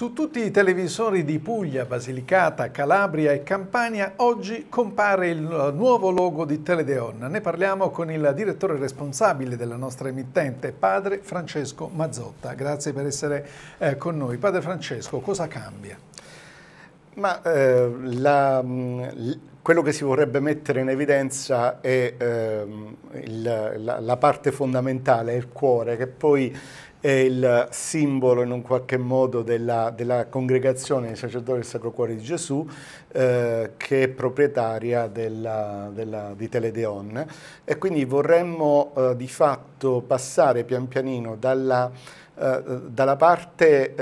Su tutti i televisori di Puglia, Basilicata, Calabria e Campania oggi compare il nuovo logo di Teledeon. Ne parliamo con il direttore responsabile della nostra emittente, padre Francesco Mazzotta. Grazie per essere eh, con noi. Padre Francesco, cosa cambia? Ma, eh, la, mm, quello che si vorrebbe mettere in evidenza è eh, il, la, la parte fondamentale, il cuore, che poi è il simbolo in un qualche modo della, della congregazione dei sacerdoti del Sacro Cuore di Gesù eh, che è proprietaria della, della, di Teledeon e quindi vorremmo eh, di fatto passare pian pianino dalla, eh, dalla parte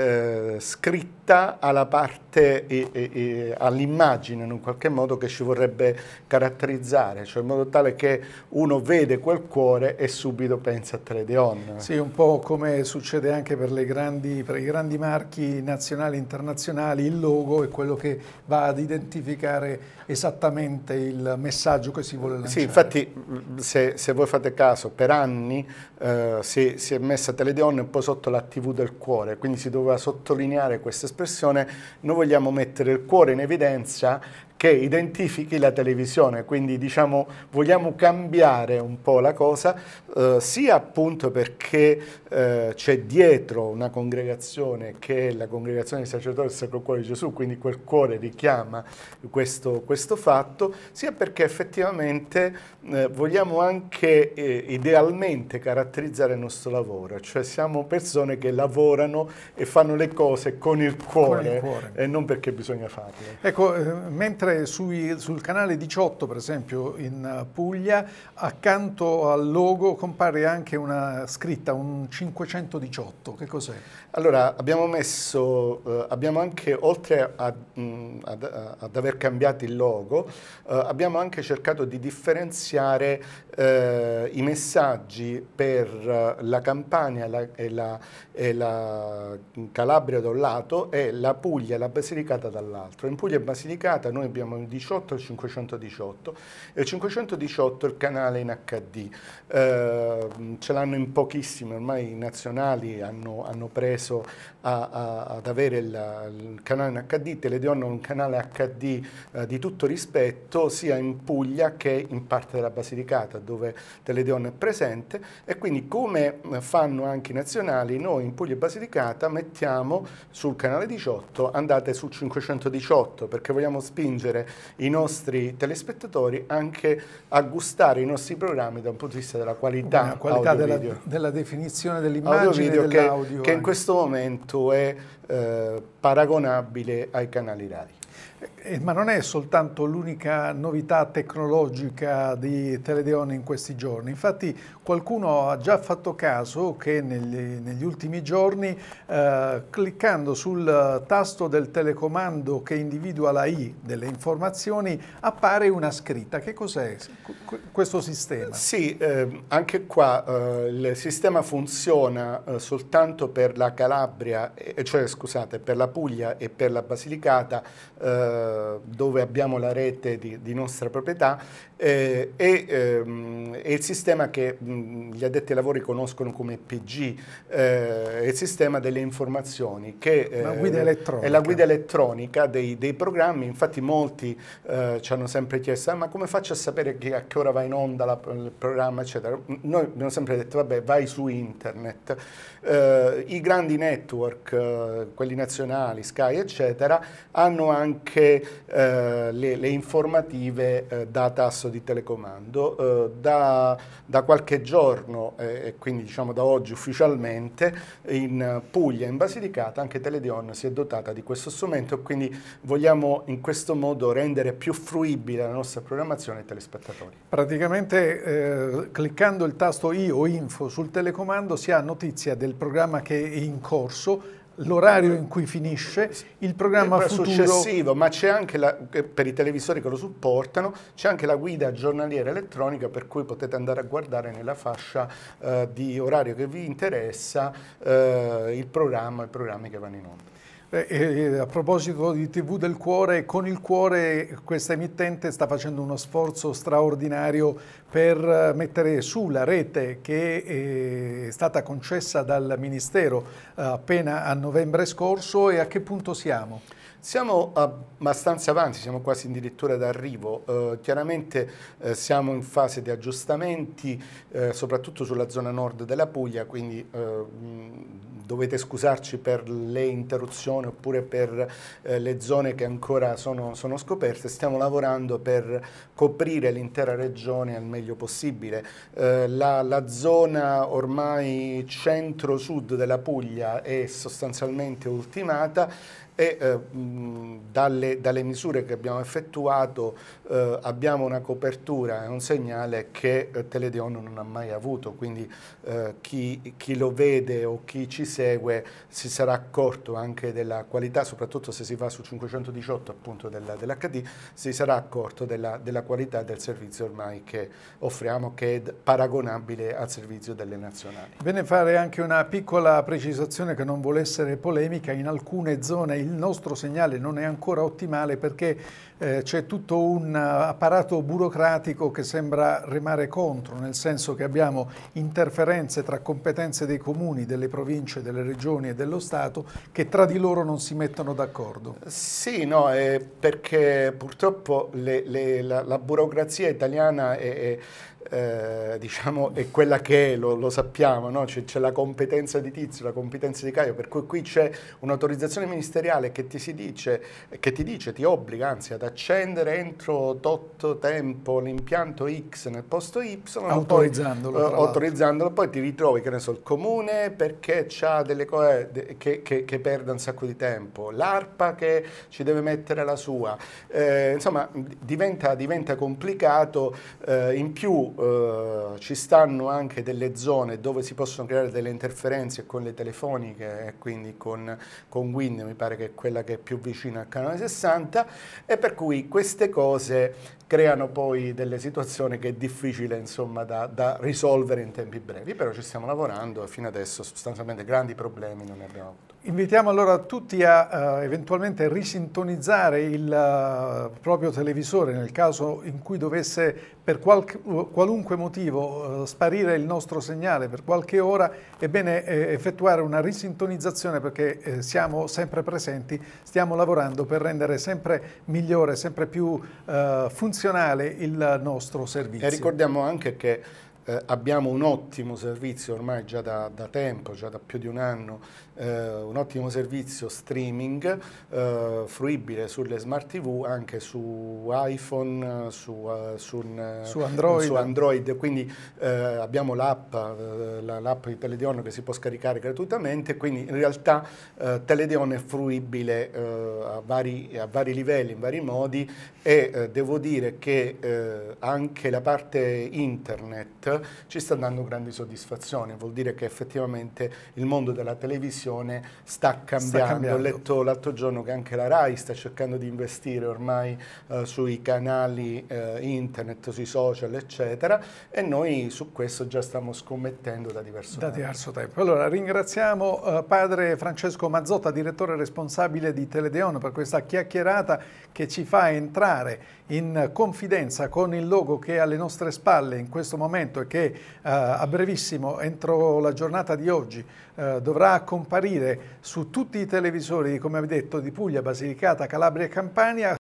eh, scritta adatta alla parte, e, e, all'immagine in un qualche modo che ci vorrebbe caratterizzare, cioè in modo tale che uno vede quel cuore e subito pensa a Teledeon. Sì, un po' come succede anche per, grandi, per i grandi marchi nazionali e internazionali, il logo è quello che va ad identificare esattamente il messaggio che si vuole lanciare. Sì, infatti se, se voi fate caso, per anni eh, si, si, è messa Teledeon un po' sotto la TV del cuore, quindi si doveva sottolineare questa esperienza espressione, noi vogliamo mettere il cuore in evidenza che identifichi la televisione, quindi diciamo vogliamo cambiare un po' la cosa, eh, sia appunto perché eh, c'è dietro una congregazione che è la congregazione dei sacerdoti del Sacro Cuore di Gesù, quindi quel cuore richiama questo, questo fatto, sia perché effettivamente eh, vogliamo anche eh, idealmente caratterizzare il nostro lavoro, cioè siamo persone che lavorano e fanno le cose con il cuore, con il cuore. e non perché bisogna farle. Ecco, eh, mentre mentre sui, sul canale 18 per esempio in Puglia accanto al logo compare anche una scritta, un 518, che cos'è? Allora abbiamo messo, eh, abbiamo anche oltre a, mh, mm, ad, ad, aver cambiato il logo, eh, abbiamo anche cercato di differenziare eh, i messaggi per la Campania la, e, la, e la Calabria da un lato e la Puglia e la Basilicata dall'altro. In Puglia e Basilicata noi abbiamo abbiamo il 18 e il 518 e il 518 è il canale in HD, eh, ce l'hanno in pochissimi, ormai i nazionali hanno, hanno preso a, a, ad avere il, il, canale in HD, Teledeon è un canale HD eh, di tutto rispetto sia in Puglia che in parte della Basilicata dove Teledeon è presente e quindi come fanno anche i nazionali noi in Puglia e Basilicata mettiamo sul canale 18 andate sul 518 perché vogliamo spingere spingere i nostri telespettatori anche a gustare i nostri programmi da un punto di vista della qualità, qualità della, della, definizione dell'immagine e dell'audio. Che, che in questo momento è eh, paragonabile ai canali radio. Eh, ma non è soltanto l'unica novità tecnologica di Teledeon in questi giorni, infatti qualcuno ha già fatto caso che negli, negli ultimi giorni eh, cliccando sul tasto del telecomando che individua la I delle informazioni appare una scritta. Che cos'è questo sistema? Sì, eh, anche qua eh, il sistema funziona eh, soltanto per la Calabria, cioè scusate, per la Puglia e per la Basilicata eh, dove abbiamo la rete di, di nostra proprietà eh, e, ehm, e, il sistema che mh, gli addetti ai lavori conoscono come PG, eh, il sistema delle informazioni, che eh, è la guida elettronica dei, dei programmi, infatti molti eh, ci hanno sempre chiesto ah, ma come faccio a sapere che, a che ora va in onda la, il programma eccetera, noi abbiamo sempre detto vabbè vai su internet, eh, i grandi network, quelli nazionali, Sky eccetera, hanno anche anche eh, le, le, informative eh, da tasso di telecomando. Eh, da, da, qualche giorno, eh, e quindi diciamo da oggi ufficialmente, in Puglia, in Basilicata, anche Teledion si è dotata di questo strumento e quindi vogliamo in questo modo rendere più fruibile la nostra programmazione ai telespettatori. Praticamente eh, cliccando il tasto I o Info sul telecomando si ha notizia del programma che è in corso l'orario in cui finisce, il programma futuro... successivo, ma c'è anche, la, eh, per i televisori che lo supportano, c'è anche la guida giornaliera elettronica per cui potete andare a guardare nella fascia eh, di orario che vi interessa eh, il programma, i programmi che vanno in onda. Eh, eh, eh, a proposito di TV del Cuore, con il Cuore questa emittente sta facendo uno sforzo straordinario per mettere su la rete che è stata concessa dal Ministero appena a novembre scorso e a che punto siamo? Siamo abbastanza avanti, siamo quasi addirittura d'arrivo, eh, chiaramente eh, siamo in fase di aggiustamenti, eh, soprattutto sulla zona nord della Puglia, quindi eh, dovete scusarci per le interruzioni oppure per eh, le zone che ancora sono, sono scoperte, stiamo lavorando per coprire l'intera regione al meglio possibile. Eh, la, la zona ormai centro-sud della Puglia è sostanzialmente ultimata e eh, dalle, dalle, misure che abbiamo effettuato eh, abbiamo una copertura e un segnale che eh, Teledeon non ha mai avuto, quindi eh, chi, chi, lo vede o chi ci segue si sarà accorto anche della qualità, soprattutto se si va su 518 appunto dell'HD, si sarà accorto della, della, qualità del servizio ormai che offriamo che è paragonabile al servizio delle nazionali. Bene fare anche una piccola precisazione che non vuole essere polemica, in alcune zone il nostro segnale segnale non è ancora ottimale perché eh, c'è tutto un eh, apparato burocratico che sembra remare contro, nel senso che abbiamo interferenze tra competenze dei comuni, delle province, delle regioni e dello Stato che tra di loro non si mettono d'accordo. Sì, no, eh, perché purtroppo le, le, la, la, burocrazia italiana è, è eh, diciamo, è quella che è, lo, lo sappiamo, no? c'è, la competenza di Tizio, la competenza di Caio, per cui qui c'è un'autorizzazione ministeriale che ti, dice, che ti dice, ti obbliga anzi ad accendere entro tot tempo l'impianto X nel posto Y, autorizzandolo, poi, eh, autorizzandolo, poi ti ritrovi che ne so, il comune perché ha delle cose eh, che, che, che, perde un sacco di tempo, l'ARPA che ci deve mettere la sua, eh, insomma diventa, diventa complicato, eh, in più eh, ci stanno anche delle zone dove si possono creare delle interferenze con le telefoniche e quindi con, con Wind, mi pare che è quella che è più vicina al canale 60 e per cui queste cose creano poi delle situazioni che è difficile insomma, da, da, risolvere in tempi brevi, però ci stiamo lavorando e fino adesso sostanzialmente grandi problemi non ne abbiamo avuto. Invitiamo allora tutti a uh, eventualmente risintonizzare il uh, proprio televisore nel caso in cui dovesse per eh, qualunque motivo uh, sparire il nostro segnale per qualche ora, è bene effettuare una risintonizzazione perché siamo sempre presenti, stiamo lavorando per rendere sempre migliore migliore, sempre più eh, funzionale il nostro servizio. E ricordiamo anche che eh, abbiamo un ottimo servizio ormai già da, da, tempo, già da più di un anno, eh, un ottimo servizio streaming eh, fruibile sulle smart TV anche su iPhone, su, uh, su, un, su, Android. su Android. quindi eh, abbiamo l'app, eh, l'app di Teledeon che si può scaricare gratuitamente, quindi in realtà Teledeon è fruibile a vari, a, vari, livelli, in vari modi e devo dire che anche la parte internet ci sta dando grandi soddisfazioni, vuol dire che effettivamente il mondo della televisione sta cambiando. Sta cambiando. Ho letto l'altro giorno che anche la RAI sta cercando di investire ormai eh, sui canali eh, internet, sui social, eccetera, e noi su questo già stiamo scommettendo da diverso da tempo. diverso tempo. Allora ringraziamo eh, padre Francesco Mazzotta, direttore responsabile di Teledeon, per questa chiacchierata che ci fa entrare in confidenza con il logo che è alle nostre spalle in questo momento e perché eh, a brevissimo, entro la giornata di oggi, eh, dovrà comparire su tutti i televisori, come vi detto, di Puglia, Basilicata, Calabria e Campania